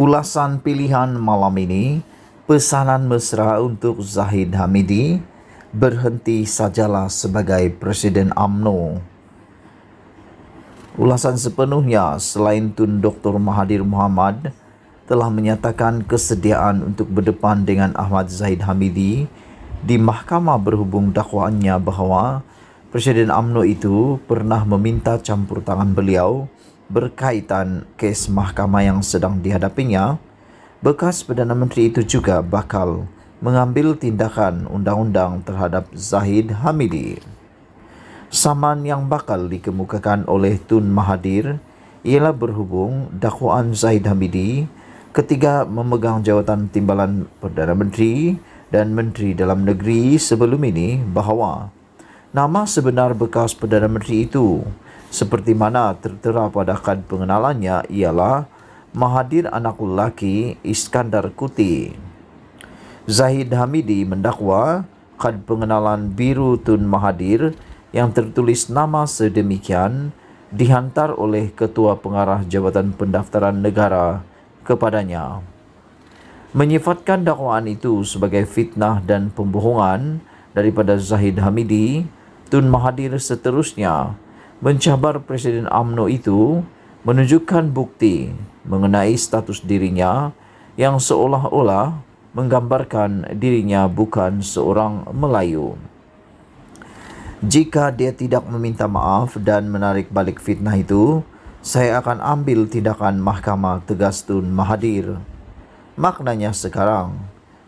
ulasan pilihan malam ini, pesanan mesra untuk Zahid Hamidi, berhenti sajalah sebagai Presiden AMNO. Ulasan sepenuhnya selain Tun Dr. Mahathir Muhammad telah menyatakan kesediaan untuk berdepan dengan Ahmad Zahid Hamidi di mahkamah berhubung dakwaannya bahawa Presiden AMNO itu pernah meminta campur tangan beliau berkaitan kes mahkamah yang sedang dihadapinya, bekas Perdana Menteri itu juga bakal mengambil tindakan undang-undang terhadap Zahid Hamidi. Saman yang bakal dikemukakan oleh Tun Mahathir ialah berhubung dakwaan Zahid Hamidi ketika memegang jawatan timbalan Perdana Menteri dan Menteri Dalam Negeri sebelum ini bahawa nama sebenar bekas Perdana Menteri itu seperti mana tertera pada kad pengenalannya ialah Mahadir anak lelaki Iskandar Kuti. Zahid Hamidi mendakwa kad pengenalan biru Tun Mahadir yang tertulis nama sedemikian dihantar oleh Ketua Pengarah Jabatan Pendaftaran Negara kepadanya. Menyifatkan dakwaan itu sebagai fitnah dan pembohongan daripada Zahid Hamidi, Tun Mahadir seterusnya mencabar Presiden AMNO itu menunjukkan bukti mengenai status dirinya yang seolah-olah menggambarkan dirinya bukan seorang Melayu. Jika dia tidak meminta maaf dan menarik balik fitnah itu, saya akan ambil tindakan Mahkamah Tegas Tun Mahathir. Maknanya sekarang,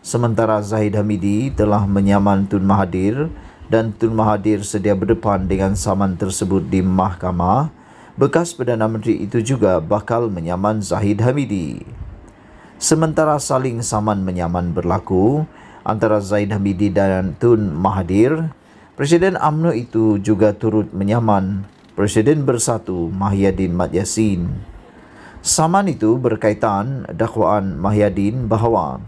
sementara Zahid Hamidi telah menyaman Tun Mahathir dan Tun Mahathir sedia berdepan dengan saman tersebut di mahkamah, bekas Perdana Menteri itu juga bakal menyaman Zahid Hamidi. Sementara saling saman menyaman berlaku antara Zahid Hamidi dan Tun Mahathir, Presiden UMNO itu juga turut menyaman Presiden Bersatu Mahyadin Mat Yassin. Saman itu berkaitan dakwaan Mahyadin bahawa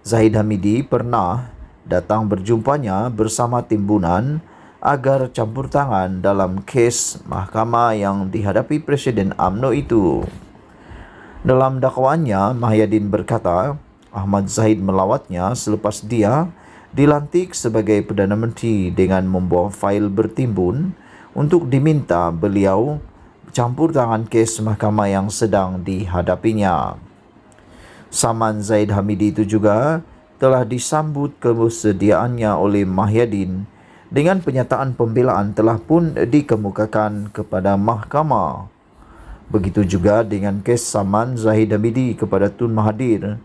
Zahid Hamidi pernah datang berjumpanya bersama timbunan agar campur tangan dalam kes mahkamah yang dihadapi Presiden AMNO itu. Dalam dakwaannya, Mahyadin berkata, Ahmad Zahid melawatnya selepas dia dilantik sebagai Perdana Menteri dengan membawa fail bertimbun untuk diminta beliau campur tangan kes mahkamah yang sedang dihadapinya. Saman Zaid Hamidi itu juga telah disambut kebersediaannya oleh Mahyadin dengan penyataan pembelaan telah pun dikemukakan kepada mahkamah. Begitu juga dengan kes saman Zahid Hamidi kepada Tun Mahathir.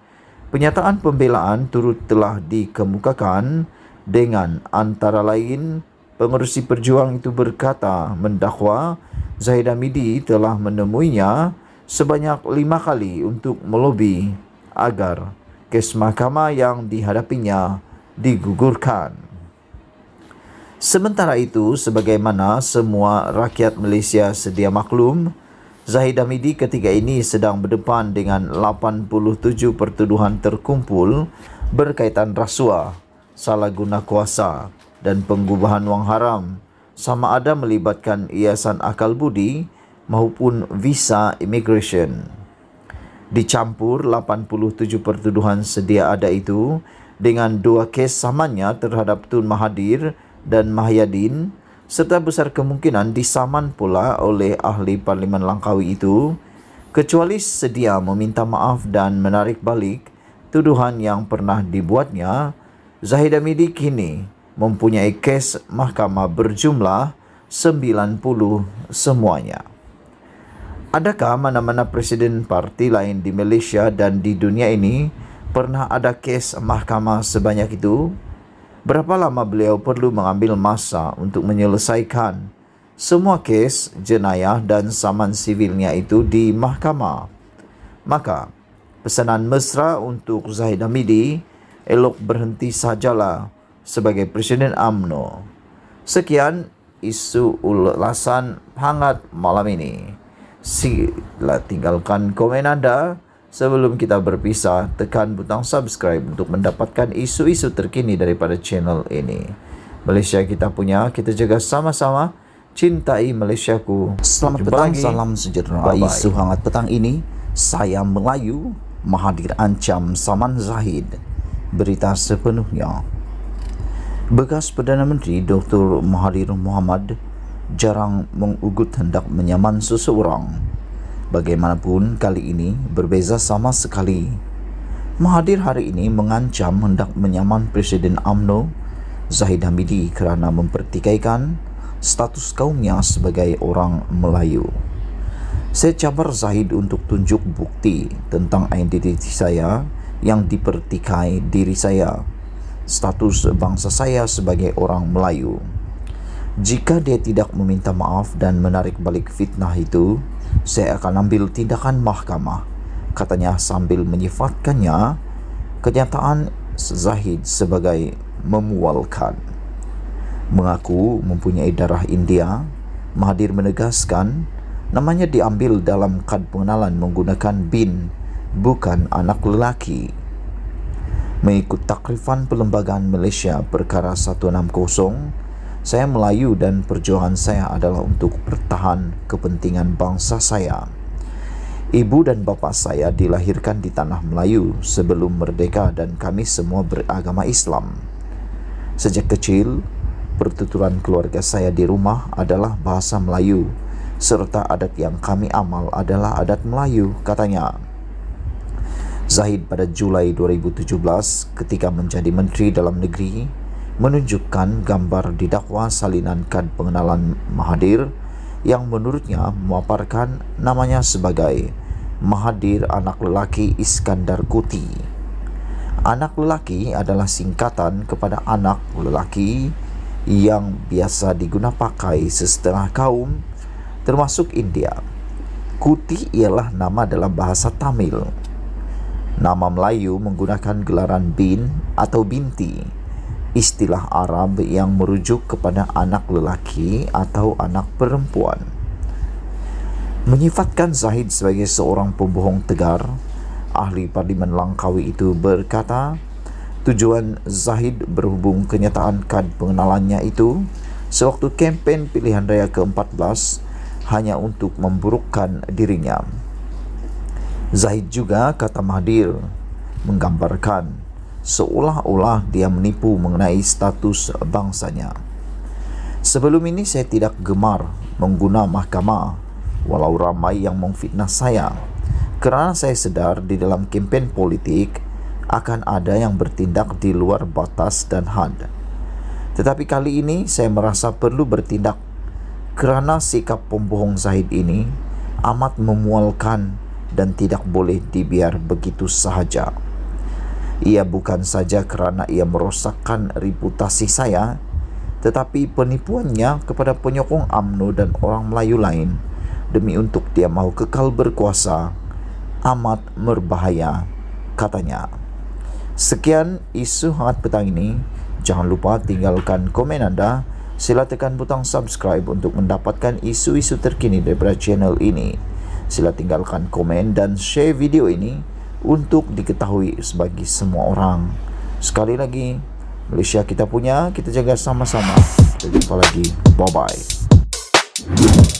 Penyataan pembelaan turut telah dikemukakan dengan antara lain pengurusi perjuang itu berkata mendakwa Zahid Hamidi telah menemuinya sebanyak lima kali untuk melobi agar kes mahkamah yang dihadapinya digugurkan. Sementara itu, sebagaimana semua rakyat Malaysia sedia maklum, Zahid Hamidi ketika ini sedang berdepan dengan 87 pertuduhan terkumpul berkaitan rasuah, salah guna kuasa dan pengubahan wang haram sama ada melibatkan iasan akal budi maupun visa immigration dicampur 87 pertuduhan sedia ada itu dengan dua kes samannya terhadap Tun Mahadir dan Mahyadin serta besar kemungkinan disaman pula oleh ahli Parlimen Langkawi itu kecuali sedia meminta maaf dan menarik balik tuduhan yang pernah dibuatnya Zahid Amidi kini mempunyai kes mahkamah berjumlah 90 semuanya. Adakah mana-mana presiden parti lain di Malaysia dan di dunia ini pernah ada kes mahkamah sebanyak itu? Berapa lama beliau perlu mengambil masa untuk menyelesaikan semua kes jenayah dan saman sivilnya itu di mahkamah? Maka, pesanan mesra untuk Zahid Hamidi elok berhenti sajalah sebagai Presiden AMNO. Sekian isu ulasan hangat malam ini. Sila tinggalkan komen anda sebelum kita berpisah. Tekan butang subscribe untuk mendapatkan isu-isu terkini daripada channel ini. Malaysia kita punya, kita jaga sama-sama. Cintai Malaysia ku. Selamat Jumpa petang, lagi. salam sejahtera. Bye -bye. Isu hangat petang ini, saya Melayu, Mahathir Ancam Saman Zahid. Berita sepenuhnya. Bekas Perdana Menteri Dr. Mahathir Muhammad jarang mengugut hendak menyaman seseorang. Bagaimanapun kali ini berbeza sama sekali. Mahathir hari ini mengancam hendak menyaman Presiden AMNO Zahid Hamidi kerana mempertikaikan status kaumnya sebagai orang Melayu. Saya cabar Zahid untuk tunjuk bukti tentang identiti saya yang dipertikai diri saya, status bangsa saya sebagai orang Melayu. Jika dia tidak meminta maaf dan menarik balik fitnah itu, saya akan ambil tindakan mahkamah, katanya sambil menyifatkannya kenyataan Zahid sebagai memualkan. Mengaku mempunyai darah India, Mahathir menegaskan namanya diambil dalam kad pengenalan menggunakan bin bukan anak lelaki. Mengikut takrifan Perlembagaan Malaysia Perkara 160, saya Melayu dan perjuangan saya adalah untuk bertahan kepentingan bangsa saya. Ibu dan bapa saya dilahirkan di tanah Melayu sebelum merdeka dan kami semua beragama Islam. Sejak kecil, pertuturan keluarga saya di rumah adalah bahasa Melayu serta adat yang kami amal adalah adat Melayu, katanya. Zahid pada Julai 2017 ketika menjadi menteri dalam negeri menunjukkan gambar didakwa salinankan pengenalan Mahadir yang menurutnya memaparkan namanya sebagai Mahadir anak lelaki Iskandar Kuti. Anak lelaki adalah singkatan kepada anak lelaki yang biasa digunakan pakai sesetengah kaum termasuk India. Kuti ialah nama dalam bahasa Tamil. Nama Melayu menggunakan gelaran bin atau binti istilah Arab yang merujuk kepada anak lelaki atau anak perempuan. Menyifatkan Zahid sebagai seorang pembohong tegar, ahli parlimen Langkawi itu berkata, tujuan Zahid berhubung kenyataan kad pengenalannya itu sewaktu kempen pilihan raya ke-14 hanya untuk memburukkan dirinya. Zahid juga kata Mahdir menggambarkan seolah-olah dia menipu mengenai status bangsanya. Sebelum ini saya tidak gemar mengguna mahkamah walau ramai yang memfitnah saya kerana saya sedar di dalam kempen politik akan ada yang bertindak di luar batas dan had. Tetapi kali ini saya merasa perlu bertindak kerana sikap pembohong Zahid ini amat memualkan dan tidak boleh dibiar begitu sahaja. Ia bukan saja kerana ia merosakkan reputasi saya, tetapi penipuannya kepada penyokong UMNO dan orang Melayu lain demi untuk dia mahu kekal berkuasa amat berbahaya, katanya. Sekian isu hangat petang ini. Jangan lupa tinggalkan komen anda. Sila tekan butang subscribe untuk mendapatkan isu-isu terkini daripada channel ini. Sila tinggalkan komen dan share video ini untuk diketahui sebagai semua orang. Sekali lagi, Malaysia kita punya, kita jaga sama-sama. Kita jumpa lagi. Bye-bye.